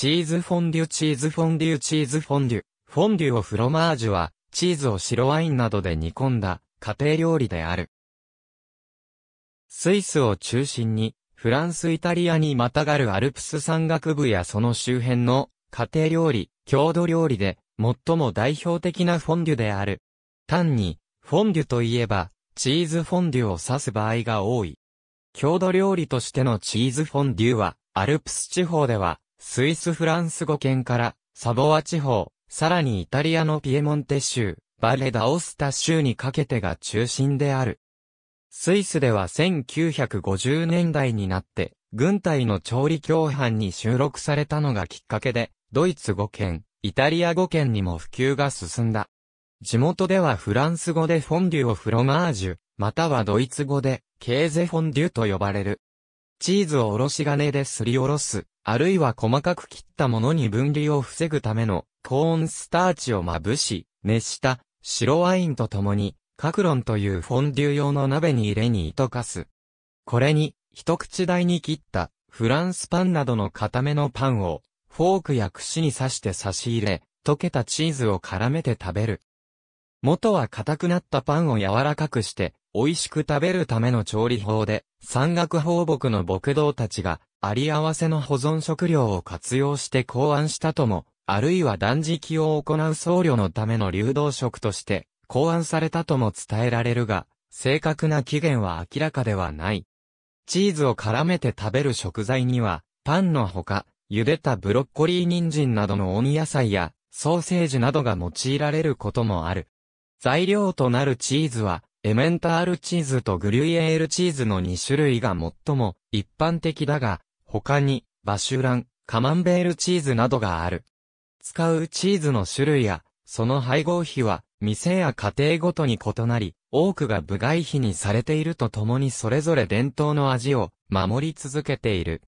チーズフォンデュチーズフォンデュチーズフォンデュ。フォンデュをフロマージュは、チーズを白ワインなどで煮込んだ家庭料理である。スイスを中心に、フランス・イタリアにまたがるアルプス山岳部やその周辺の家庭料理、郷土料理で最も代表的なフォンデュである。単に、フォンデュといえば、チーズフォンデュを指す場合が多い。郷土料理としてのチーズフォンデュは、アルプス地方では、スイスフランス語圏から、サボア地方、さらにイタリアのピエモンテ州、バレダオスタ州にかけてが中心である。スイスでは1950年代になって、軍隊の調理共犯に収録されたのがきっかけで、ドイツ語圏、イタリア語圏にも普及が進んだ。地元ではフランス語でフォンデュをフロマージュ、またはドイツ語で、ケーゼフォンデュと呼ばれる。チーズをおろし金ですりおろす、あるいは細かく切ったものに分離を防ぐためのコーンスターチをまぶし、熱した白ワインと共に、カクロンというフォンデュ用の鍋に入れに糸かす。これに、一口大に切ったフランスパンなどの固めのパンを、フォークや串に刺して差し入れ、溶けたチーズを絡めて食べる。元は固くなったパンを柔らかくして、美味しく食べるための調理法で、山岳放牧の牧道たちが、あり合わせの保存食料を活用して考案したとも、あるいは断食を行う僧侶のための流動食として、考案されたとも伝えられるが、正確な起源は明らかではない。チーズを絡めて食べる食材には、パンのほか、茹でたブロッコリー人参などの温野菜や、ソーセージなどが用いられることもある。材料となるチーズは、エメンタールチーズとグリュイエールチーズの2種類が最も一般的だが、他に、バシュラン、カマンベールチーズなどがある。使うチーズの種類や、その配合比は、店や家庭ごとに異なり、多くが部外費にされているとともにそれぞれ伝統の味を守り続けている。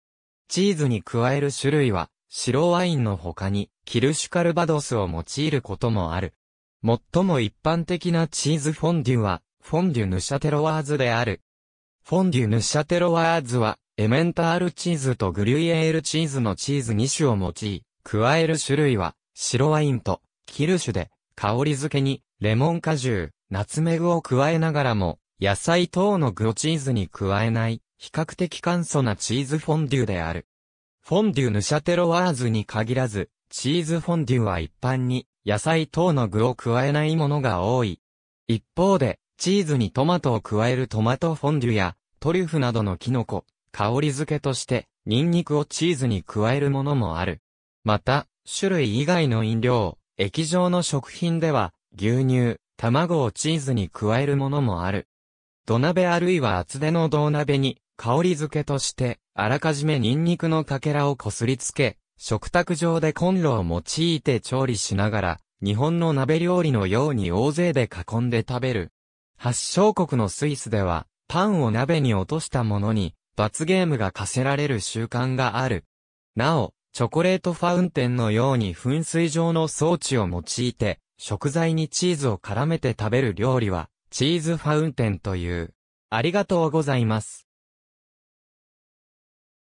チーズに加える種類は、白ワインの他に、キルシュカルバドスを用いることもある。最も一般的なチーズフォンデュは、フォンデュヌシャテロワーズである。フォンデュヌシャテロワーズは、エメンタールチーズとグリュイエールチーズのチーズ2種を用い、加える種類は、白ワインと、キルシュで、香り付けに、レモン果汁、ナツメグを加えながらも、野菜等の具をチーズに加えない、比較的簡素なチーズフォンデュである。フォンデュヌシャテロワーズに限らず、チーズフォンデュは一般に、野菜等の具を加えないものが多い。一方で、チーズにトマトを加えるトマトフォンデュや、トリュフなどのキノコ、香り付けとして、ニンニクをチーズに加えるものもある。また、種類以外の飲料、液状の食品では、牛乳、卵をチーズに加えるものもある。土鍋あるいは厚手の銅鍋に、香り付けとして、あらかじめニンニクのかけらをこすりつけ、食卓上でコンロを用いて調理しながら、日本の鍋料理のように大勢で囲んで食べる。発祥国のスイスでは、パンを鍋に落としたものに、罰ゲームが課せられる習慣がある。なお、チョコレートファウンテンのように噴水状の装置を用いて、食材にチーズを絡めて食べる料理は、チーズファウンテンという。ありがとうございます。